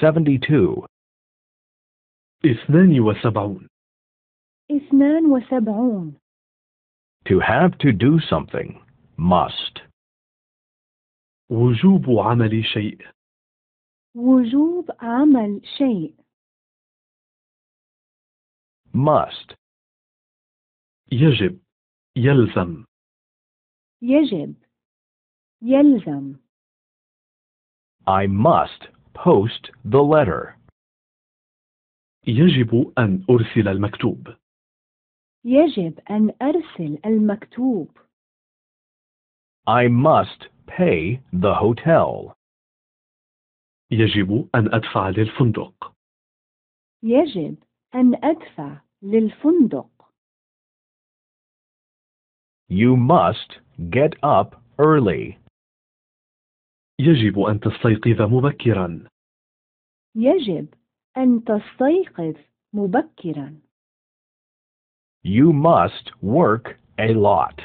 72 اثنان وسبعون اثنان وسبعون To have to do something, must. وجوب عمل شيء وجوب عمل شيء must يجب يلزم يجب يلزم I must Post the letter. يجب أن أرسل المكتوب. يجب أن أرسل المكتوب. I must pay the hotel. يجب أن أدفع للفندق. يجب أن أدفع للفندق. You must get up early. يجب أن تستيقظ مبكرا. يجب أن تستيقظ مبكرا. You must work a lot.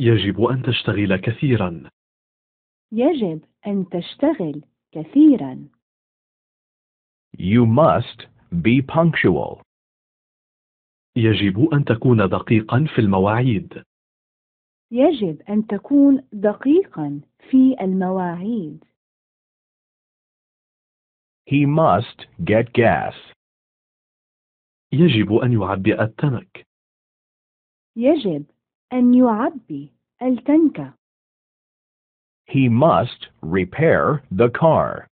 يجب أن تشتغل كثيرا. يجب أن تشتغل كثيرا. You must be punctual. يجب أن تكون دقيقا في المواعيد. يجب أن تكون دقيقا في المواعيد. He must get gas. يجب أن يعبئ التنك. يجب أن يعبي التنك. He must repair the car.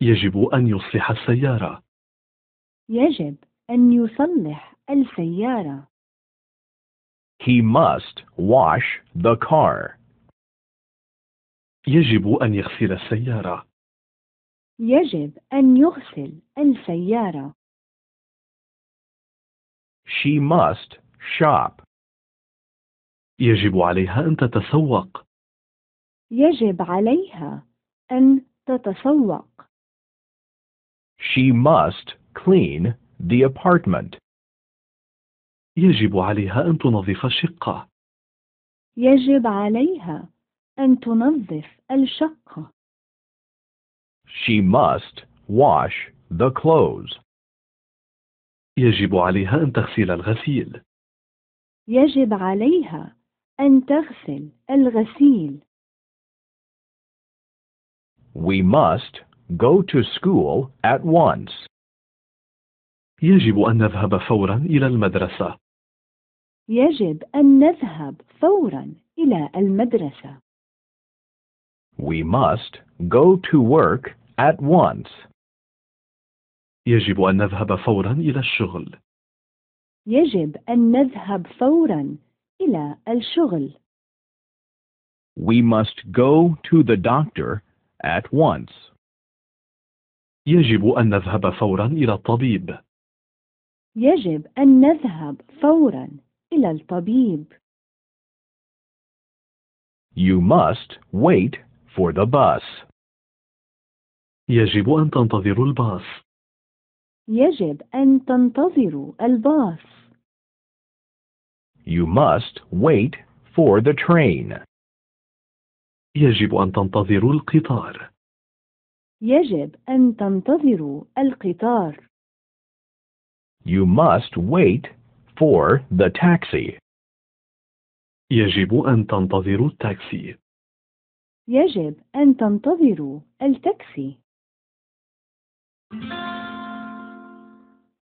يجب أن يصلح السيارة. يجب أن يصلح السيارة. He must wash the car. يجب أن يغسل السيارة. يجب أن يغسل السيارة. She must shop. يجب عليها أن تتسوق. يجب عليها أن تتسوق. She must clean the apartment. يجب عليها أن تنظف الشقة. يجب عليها أن تنظف الشقة. She must wash the clothes. يجب عليها أن تغسل الغسيل. يجب عليها أن تغسل الغسيل. We must go to school at once. يجب أن نذهب فورا إلى المدرسة. يجب أن نذهب فورا إلى المدرسة. We must go to work at once. يجب أن نذهب فورا إلى الشغل. يجب أن نذهب فورا إلى الشغل. We must go to the doctor at once. يجب أن نذهب فورا إلى الطبيب. يجب أن نذهب فورا إلى الطبيب. You must wait for the bus. يجب أن تنتظروا الباص. يجب أن تنتظروا الباص. You must wait for the train. يجب أن تنتظروا القطار. يجب أن تنتظروا القطار. You must wait for the taxi. يجب أن تنتظروا التاكسي. يجب أن تنتظروا التاكسي.